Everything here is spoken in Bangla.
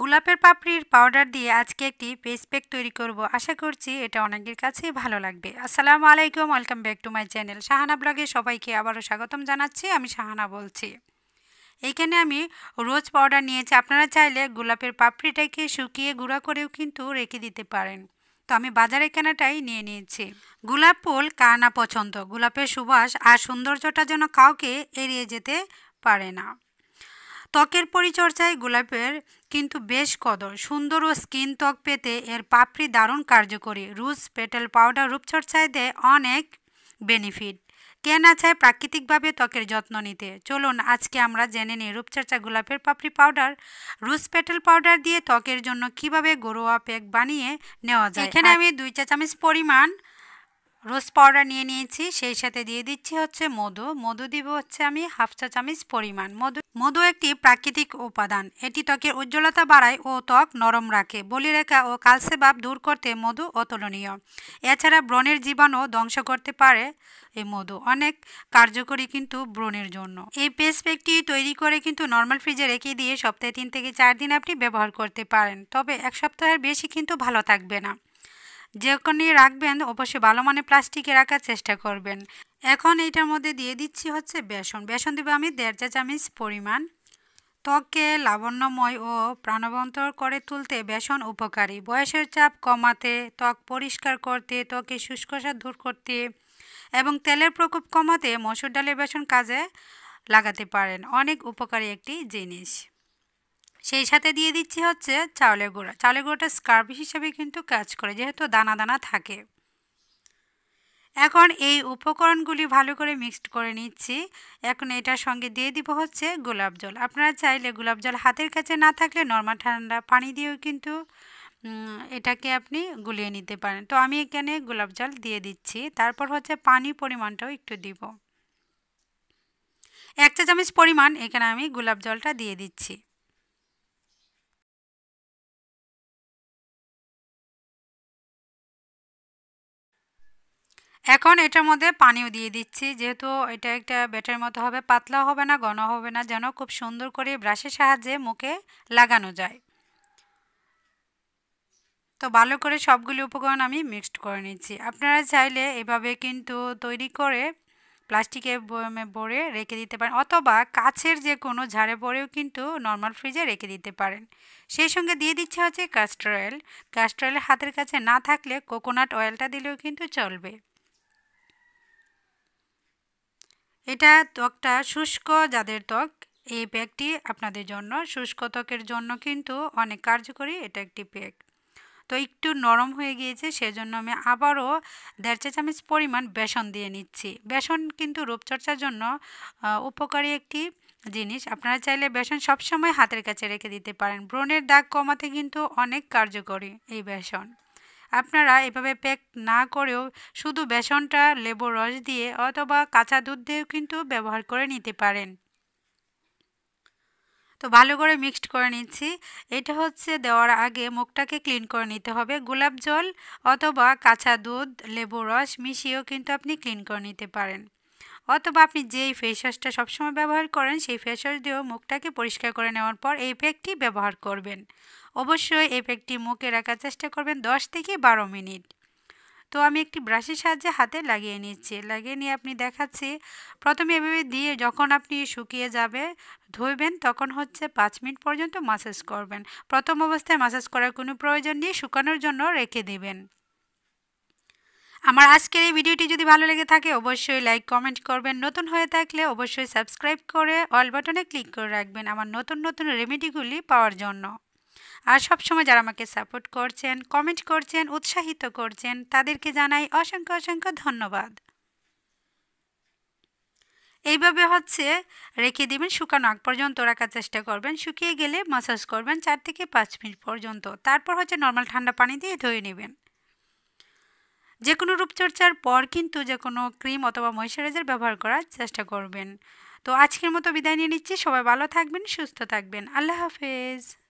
গোলাপের পাপড়ির পাউডার দিয়ে আজকে একটি পেস প্যাক তৈরি করব আশা করছি এটা অনেকের কাছেই ভালো লাগবে আসসালামু আলাইকুম welcome back to my channel Sahana ব্লগে সবাইকে আবারও স্বাগতম জানাচ্ছি আমি সাহানা বলছি এইখানে আমি রোজ পাউডার নিয়েছি আপনারা চাইলে গোলাপের পাপড়িটাকে শুকিয়ে গুঁড়া করেও কিন্তু রেখে দিতে পারেন তো আমি বাজারে কেনাটাই নিয়ে নিয়েছি গোলাপ ফুল কার না পছন্দ গোলাপের সুবাস আর সৌন্দর্যটা যেন কাউকে এড়িয়ে যেতে পারে না ত্বকের পরিচর্যায় গোলাপের কিন্তু বেশ কদর সুন্দর ও স্কিন ত্বক পেতে এর পাপড়ি দারুণ কার্যকরী রুজ পেটেল পাউডার রূপচর্চায় দেয় অনেক বেনিফিট কে চায় প্রাকৃতিকভাবে ত্বকের যত্ন নিতে চলুন আজকে আমরা জেনে নিই রূপচর্চা গোলাপের পাপড়ি পাউডার রুজ পেটেল পাউডার দিয়ে ত্বকের জন্য কিভাবে ঘরোয়া প্যাক বানিয়ে নেওয়া যায় এখানে আমি দুই চা চামচ পরিমাণ রোজ পাউডার নিয়ে নিয়েছি সেই সাথে দিয়ে দিচ্ছি হচ্ছে মধু মধু দিব হচ্ছে আমি হাফ চা চামিচ পরিমাণ মধু মধু একটি প্রাকৃতিক উপাদান এটি ত্বকের উজ্জ্বলতা বাড়ায় ও ত্বক নরম রাখে বলিরেখা ও কালসে ভাব দূর করতে মধু অতুলনীয় এছাড়া ব্রণের জীবাণু ধ্বংস করতে পারে এই মধু অনেক কার্যকরী কিন্তু ব্রণের জন্য এই পেস্ট প্যাকটি তৈরি করে কিন্তু নর্মাল ফ্রিজে রেখে দিয়ে সপ্তাহে তিন থেকে চার দিন আপনি ব্যবহার করতে পারেন তবে এক সপ্তাহের বেশি কিন্তু ভালো থাকবে না যেখানে রাখবেন অবশ্যই ভালো মানে প্লাস্টিকে রাখার চেষ্টা করবেন এখন এইটার মধ্যে দিয়ে দিচ্ছি হচ্ছে বেসন বেসন দেবো আমি দেড় চা চামিচ পরিমাণ ত্বককে লাবণ্যময় ও প্রাণবন্তর করে তুলতে বেসন উপকারী বয়সের চাপ কমাতে ত্বক পরিষ্কার করতে শুষ্ক শুষ্কসা দূর করতে এবং তেলের প্রকোপ কমাতে মসুর ডালের বেসন কাজে লাগাতে পারেন অনেক উপকারী একটি জিনিস সেই সাথে দিয়ে দিচ্ছি হচ্ছে চাউলের গুঁড়া চাউলের গুঁড়োটা স্কার্ব হিসেবে কিন্তু কাজ করে যেহেতু দানা দানা থাকে এখন এই উপকরণগুলি ভালো করে মিক্সড করে নিচ্ছি এখন এটার সঙ্গে দিয়ে দিব হচ্ছে গোলাপ জল আপনারা চাইলে গোলাপ জল হাতের কাছে না থাকলে নর্মাল ঠান্ডা পানি দিয়েও কিন্তু এটাকে আপনি গুলিয়ে নিতে পারেন তো আমি এখানে গোলাপ জল দিয়ে দিচ্ছি তারপর হচ্ছে পানি পরিমাণটাও একটু দিব এক চা চামচ পরিমাণ এখানে আমি গোলাপ জলটা দিয়ে দিচ্ছি এখন এটার মধ্যে পানিও দিয়ে দিচ্ছি যেহেতু এটা একটা ব্যাটের মতো হবে পাতলা হবে না ঘন হবে না যেন খুব সুন্দর করে ব্রাশের সাহায্যে মুখে লাগানো যায় তো ভালো করে সবগুলি উপকরণ আমি মিক্সড করে নিচ্ছি আপনারা চাইলে এভাবে কিন্তু তৈরি করে প্লাস্টিকে মানে ভরে রেখে দিতে পারেন অথবা কাছের যে কোনো ঝাড়ে পরেও কিন্তু নর্মাল ফ্রিজে রেখে দিতে পারেন সেই সঙ্গে দিয়ে দিচ্ছে হচ্ছে ক্যাস্টার অয়েল ক্যাস্টার অয়েল হাতের কাছে না থাকলে কোকোনাট অয়েলটা দিলেও কিন্তু চলবে এটা ত্বকটা শুষ্ক যাদের ত্বক এই প্যাকটি আপনাদের জন্য শুষ্ক ত্বকের জন্য কিন্তু অনেক কার্যকরী এটা একটি প্যাক তো একটু নরম হয়ে গিয়েছে সেজন্য আমি আবারও দেড় চা চামচ পরিমাণ বেসন দিয়ে নিচ্ছি বেসন কিন্তু রূপচর্চার জন্য উপকারী একটি জিনিস আপনারা চাইলে বেসন সবসময় হাতের কাছে রেখে দিতে পারেন ব্রণের দাগ কমাতে কিন্তু অনেক কার্যকরী এই বেসন আপনারা এভাবে প্যাক না করেও শুধু বেসনটা লেবুর রস দিয়ে অথবা কাঁচা দুধ দিয়েও কিন্তু ব্যবহার করে নিতে পারেন তো ভালো করে মিক্সড করে নিচ্ছি এটা হচ্ছে দেওয়ার আগে মুখটাকে ক্লিন করে নিতে হবে গোলাপ জল অথবা কাঁচা দুধ লেবু রস মিশিয়েও কিন্তু আপনি ক্লিন করে নিতে পারেন অথবা আপনি যেই ফেস ওয়াশটা সবসময় ব্যবহার করেন সেই ফেস ওয়াশ দিয়েও মুখটাকে পরিষ্কার করে নেওয়ার পর এই প্যাকটি ব্যবহার করবেন অবশ্যই এই প্যাকটি মুখে রাখার চেষ্টা করবেন দশ থেকে বারো মিনিট তো আমি একটি ব্রাশের সাহায্যে হাতে লাগিয়ে নিচ্ছি লাগিয়ে নিয়ে আপনি দেখাচ্ছি প্রথমে এভাবে দিয়ে যখন আপনি শুকিয়ে যাবে ধুইবেন তখন হচ্ছে পাঁচ মিনিট পর্যন্ত মাসাজ করবেন প্রথম অবস্থায় মাসাজ করার কোনো প্রয়োজন নেই শুকানোর জন্য রেখে দেবেন আমার আজকের এই ভিডিওটি যদি ভালো লেগে থাকে অবশ্যই লাইক কমেন্ট করবেন নতুন হয়ে থাকলে অবশ্যই সাবস্ক্রাইব করে অল বাটনে ক্লিক করে রাখবেন আমার নতুন নতুন রেমেডিগুলি পাওয়ার জন্য আর সবসময় যারা আমাকে সাপোর্ট করছেন কমেন্ট করছেন উৎসাহিত করছেন তাদেরকে জানাই অসংখ্য অসংখ্য ধন্যবাদ এইভাবে হচ্ছে রেখে দিবেন শুকানো আগ পর্যন্ত রাখার চেষ্টা করবেন শুকিয়ে গেলে মাসাজ করবেন চার থেকে পাঁচ মিনিট পর্যন্ত তারপর হচ্ছে নর্মাল ঠান্ডা পানি দিয়ে ধুয়ে নেবেন যে কোনো রূপচর্চার পর কিন্তু যে কোনো ক্রিম অথবা ময়শ্চারাইজার ব্যবহার করার চেষ্টা করবেন তো আজকের মতো বিদায় নিয়ে নিচ্ছি সবাই ভালো থাকবেন সুস্থ থাকবেন আল্লাহ হাফেজ